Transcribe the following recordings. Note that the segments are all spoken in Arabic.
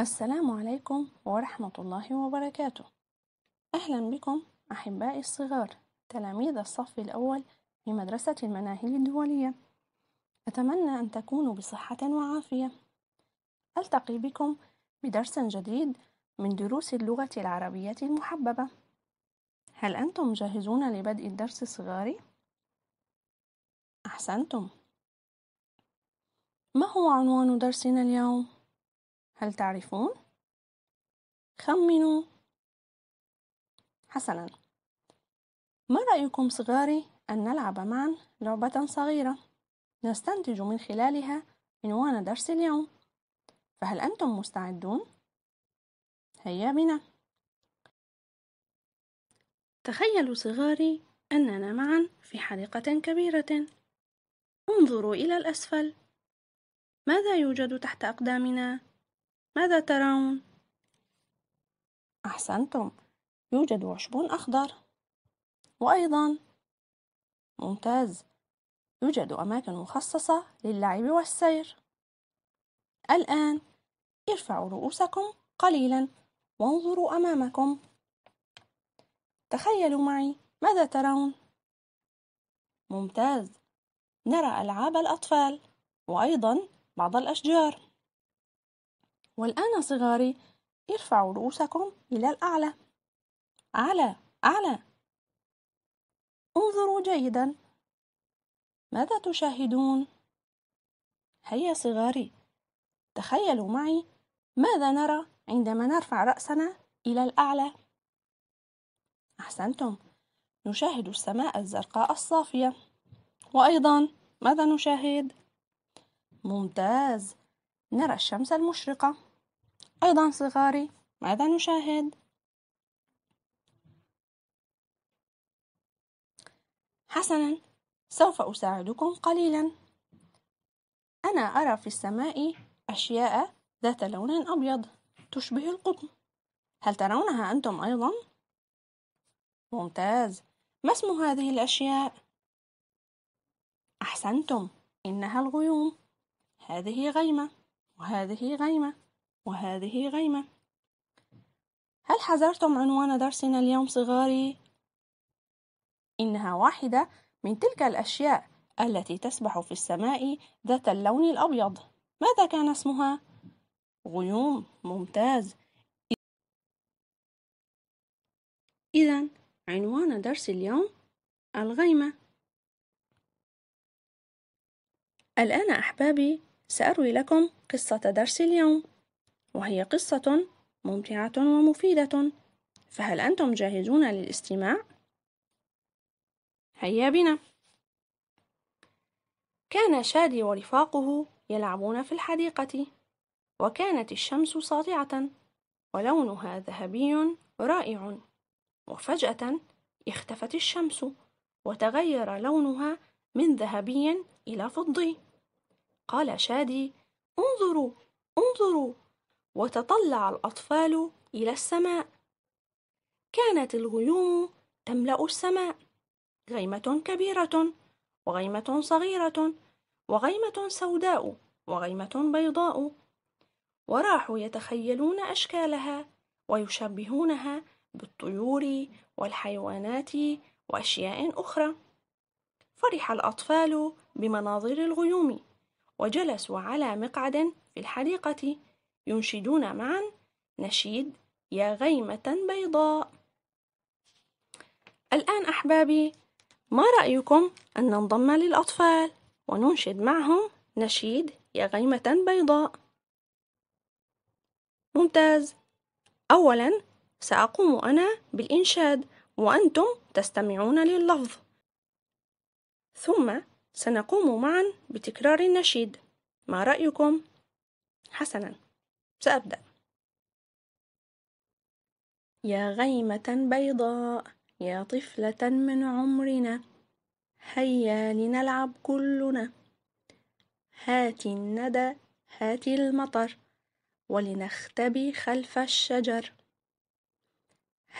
السلام عليكم ورحمة الله وبركاته أهلا بكم أحبائي الصغار تلاميذ الصف الأول في مدرسة المناهل الدولية أتمنى أن تكونوا بصحة وعافية ألتقي بكم بدرس جديد من دروس اللغة العربية المحببة هل أنتم جاهزون لبدء الدرس صغاري؟ أحسنتم ما هو عنوان درسنا اليوم؟ هل تعرفون؟ خمنوا حسنا ما رأيكم صغاري أن نلعب معا لعبة صغيرة نستنتج من خلالها عنوان درس اليوم فهل أنتم مستعدون؟ هيا بنا تخيلوا صغاري أننا معا في حديقة كبيرة انظروا إلى الأسفل ماذا يوجد تحت أقدامنا؟ ماذا ترون؟ أحسنتم يوجد عشب أخضر وأيضا ممتاز يوجد أماكن مخصصة للعب والسير الآن ارفعوا رؤوسكم قليلا وانظروا أمامكم تخيلوا معي ماذا ترون؟ ممتاز نرى ألعاب الأطفال وأيضا بعض الأشجار والآن صغاري ارفعوا رؤوسكم إلى الأعلى أعلى أعلى انظروا جيدا ماذا تشاهدون؟ هيا صغاري تخيلوا معي ماذا نرى عندما نرفع رأسنا إلى الأعلى؟ أحسنتم نشاهد السماء الزرقاء الصافية وأيضا ماذا نشاهد؟ ممتاز نرى الشمس المشرقة أيضا صغاري ماذا نشاهد؟ حسنا سوف أساعدكم قليلا أنا أرى في السماء أشياء ذات لون أبيض تشبه القطن هل ترونها أنتم أيضا؟ ممتاز ما اسم هذه الأشياء؟ أحسنتم إنها الغيوم هذه غيمة وهذه غيمة وهذه غيمة هل حذرتم عنوان درسنا اليوم صغاري؟ إنها واحدة من تلك الأشياء التي تسبح في السماء ذات اللون الأبيض ماذا كان اسمها؟ غيوم ممتاز إذا عنوان درس اليوم الغيمة الآن أحبابي سأروي لكم قصة درس اليوم وهي قصة ممتعة ومفيدة فهل أنتم جاهزون للاستماع؟ هيا بنا كان شادي ورفاقه يلعبون في الحديقة وكانت الشمس ساطعة ولونها ذهبي رائع وفجأة اختفت الشمس وتغير لونها من ذهبي إلى فضي قال شادي انظروا انظروا وتطلع الأطفال إلى السماء كانت الغيوم تملأ السماء غيمة كبيرة وغيمة صغيرة وغيمة سوداء وغيمة بيضاء وراحوا يتخيلون أشكالها ويشبهونها بالطيور والحيوانات وأشياء أخرى فرح الأطفال بمناظر الغيوم وجلسوا على مقعد في الحديقة ينشدون معا نشيد يا غيمة بيضاء الآن أحبابي ما رأيكم أن ننضم للأطفال وننشد معهم نشيد يا غيمة بيضاء ممتاز أولا سأقوم أنا بالإنشاد وأنتم تستمعون لللفظ ثم سنقوم معا بتكرار النشيد ما رأيكم؟ حسنا سأبدأ يا غيمة بيضاء يا طفلة من عمرنا هيا لنلعب كلنا هات الندى هات المطر ولنختبي خلف الشجر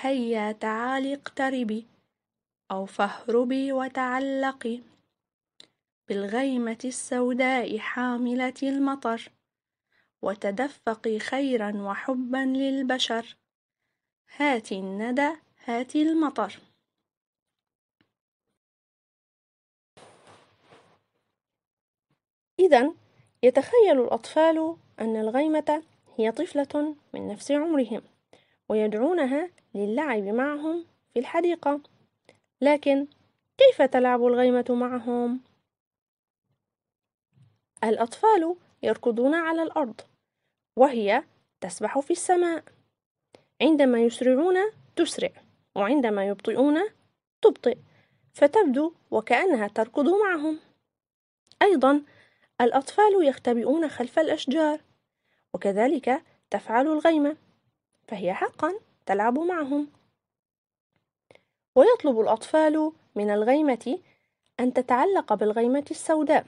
هيا تعالي اقتربي أو فاهربي وتعلقي بالغيمة السوداء حاملة المطر وتدفقي خيرا وحبا للبشر هاتي الندى هاتي المطر إذا يتخيل الأطفال أن الغيمة هي طفلة من نفس عمرهم ويدعونها للعب معهم في الحديقة لكن كيف تلعب الغيمة معهم؟ الأطفال يركضون على الأرض وهي تسبح في السماء عندما يسرعون تسرع وعندما يبطئون تبطئ فتبدو وكأنها تركض معهم أيضا الأطفال يختبئون خلف الأشجار وكذلك تفعل الغيمة فهي حقا تلعب معهم ويطلب الأطفال من الغيمة أن تتعلق بالغيمة السوداء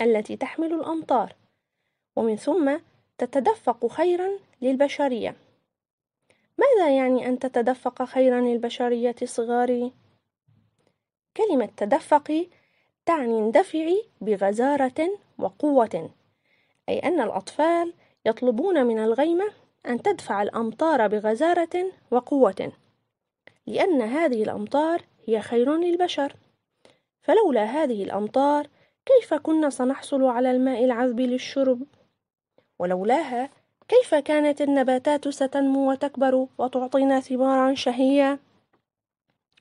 التي تحمل الأمطار ومن ثم تتدفق خيرا للبشرية ماذا يعني أن تتدفق خيرا للبشرية صغاري؟ كلمة تدفق تعني اندفعي بغزارة وقوة أي أن الأطفال يطلبون من الغيمة أن تدفع الأمطار بغزارة وقوة لأن هذه الأمطار هي خير للبشر فلولا هذه الأمطار كيف كنا سنحصل على الماء العذب للشرب ولولاها كيف كانت النباتات ستنمو وتكبر وتعطينا ثمارا شهية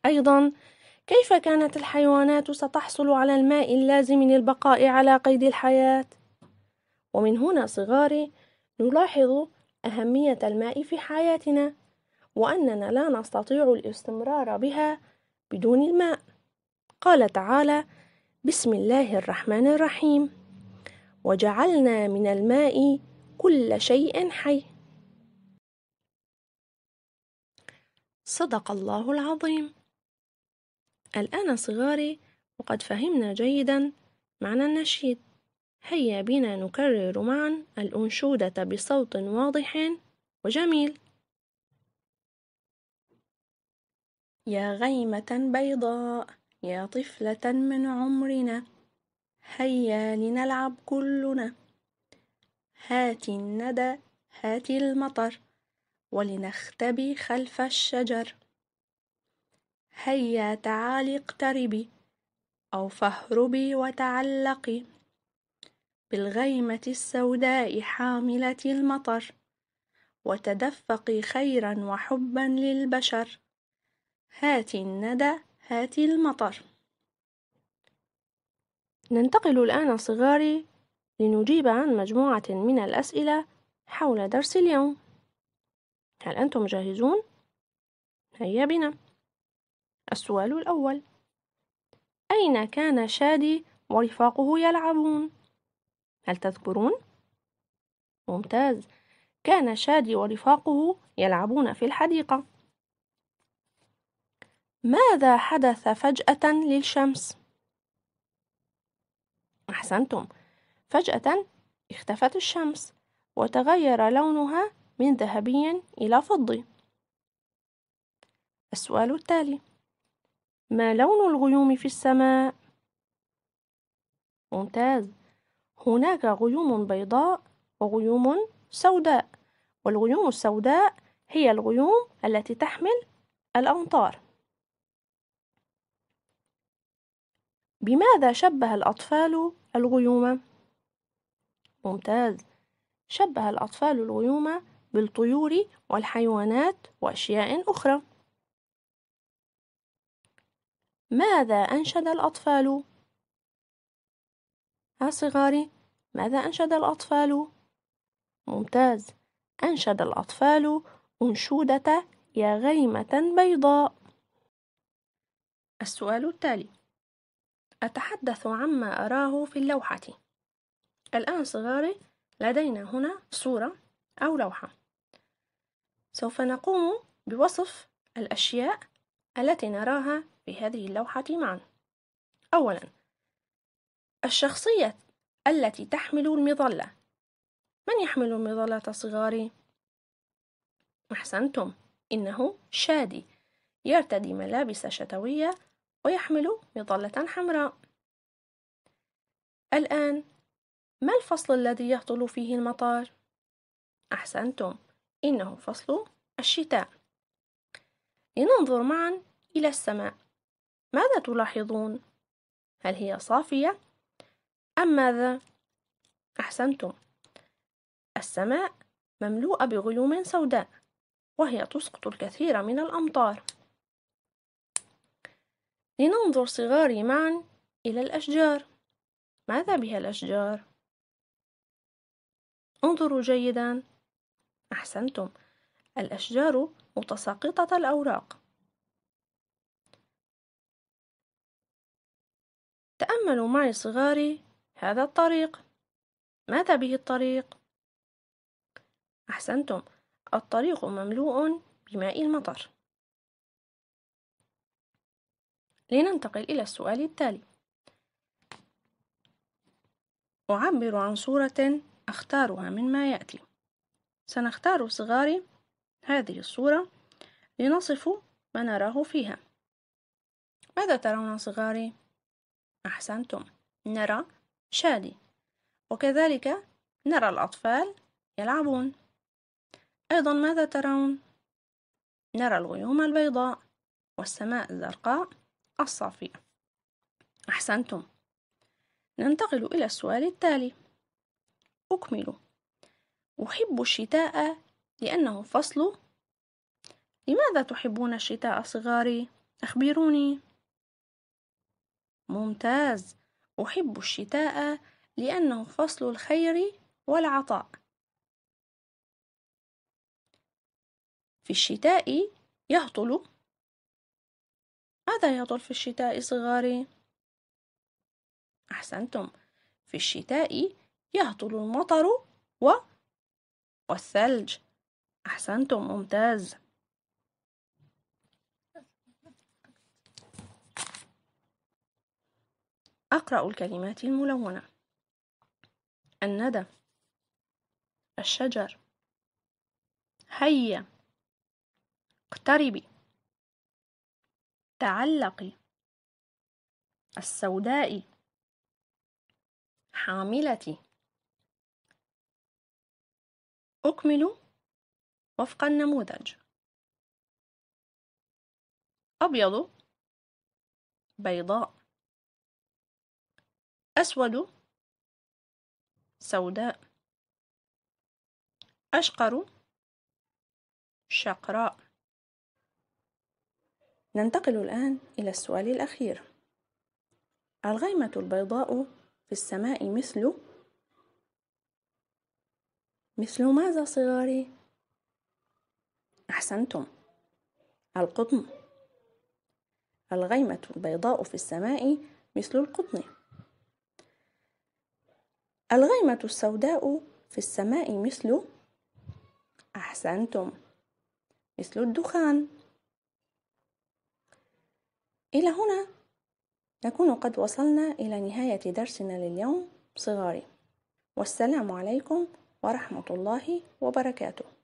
أيضا كيف كانت الحيوانات ستحصل على الماء اللازم للبقاء على قيد الحياة ومن هنا صغاري نلاحظ أهمية الماء في حياتنا وأننا لا نستطيع الاستمرار بها بدون الماء قال تعالى بسم الله الرحمن الرحيم وجعلنا من الماء كل شيء حي صدق الله العظيم الآن صغاري وقد فهمنا جيدا معنى النشيد هيا بنا نكرر معا الأنشودة بصوت واضح وجميل يا غيمة بيضاء يا طفلة من عمرنا هيا لنلعب كلنا هات الندى هات المطر ولنختبي خلف الشجر هيا تعالي اقتربي أو فاهربي وتعلقي بالغيمة السوداء حاملة المطر وتدفقي خيرا وحبا للبشر هات الندى هات المطر ننتقل الآن صغاري لنجيب عن مجموعة من الأسئلة حول درس اليوم هل أنتم جاهزون؟ هيا بنا السؤال الأول أين كان شادي ورفاقه يلعبون؟ هل تذكرون؟ ممتاز كان شادي ورفاقه يلعبون في الحديقة ماذا حدث فجأة للشمس؟ أحسنتم فجأة اختفت الشمس وتغير لونها من ذهبي إلى فضي السؤال التالي ما لون الغيوم في السماء؟ ممتاز هناك غيوم بيضاء وغيوم سوداء والغيوم السوداء هي الغيوم التي تحمل الأمطار بماذا شبه الأطفال الغيوم؟ ممتاز شبه الأطفال الغيوم بالطيور والحيوانات وأشياء أخرى ماذا أنشد الأطفال؟ ها صغاري ماذا أنشد الأطفال؟ ممتاز أنشد الأطفال أنشودة يا غيمة بيضاء السؤال التالي أتحدث عما أراه في اللوحة الآن صغاري لدينا هنا صورة أو لوحة سوف نقوم بوصف الأشياء التي نراها في هذه اللوحة معا أولا الشخصية التي تحمل المظلة من يحمل المظلة صغاري؟ أحسنتم إنه شادي يرتدي ملابس شتوية ويحمل مظلة حمراء الآن ما الفصل الذي يهطل فيه المطار؟ أحسنتم إنه فصل الشتاء لننظر معا إلى السماء ماذا تلاحظون؟ هل هي صافية؟ أم ماذا؟ أحسنتم السماء مملوءة بغيوم سوداء وهي تسقط الكثير من الأمطار لننظر صغاري معا إلى الأشجار ماذا بها الأشجار؟ انظروا جيدا أحسنتم الأشجار متساقطة الأوراق تأملوا معي صغاري هذا الطريق ماذا به الطريق؟ أحسنتم الطريق مملوء بماء المطر لننتقل إلى السؤال التالي أعبر عن صورة أختارها مما يأتي سنختار صغار هذه الصورة لنصف ما نراه فيها ماذا ترون صغاري؟ أحسنتم نرى شادي وكذلك نرى الأطفال يلعبون أيضا ماذا ترون؟ نرى الغيوم البيضاء والسماء الزرقاء الصافية أحسنتم ننتقل إلى السؤال التالي أكمل أحب الشتاء لأنه فصل لماذا تحبون الشتاء صغاري أخبروني ممتاز أحب الشتاء لأنه فصل الخير والعطاء في الشتاء يهطل ماذا يطول في الشتاء صغاري احسنتم في الشتاء يهطل المطر و والثلج احسنتم ممتاز اقرا الكلمات الملونه الندى الشجر هيا اقتربي تعلق السوداء حاملة أكمل وفق النموذج أبيض بيضاء أسود سوداء أشقر شقراء ننتقل الآن إلى السؤال الأخير الغيمة البيضاء في السماء مثل مثل ماذا صغاري؟ أحسنتم القطن الغيمة البيضاء في السماء مثل القطن الغيمة السوداء في السماء مثل أحسنتم مثل الدخان إلى هنا نكون قد وصلنا إلى نهاية درسنا لليوم صغاري والسلام عليكم ورحمة الله وبركاته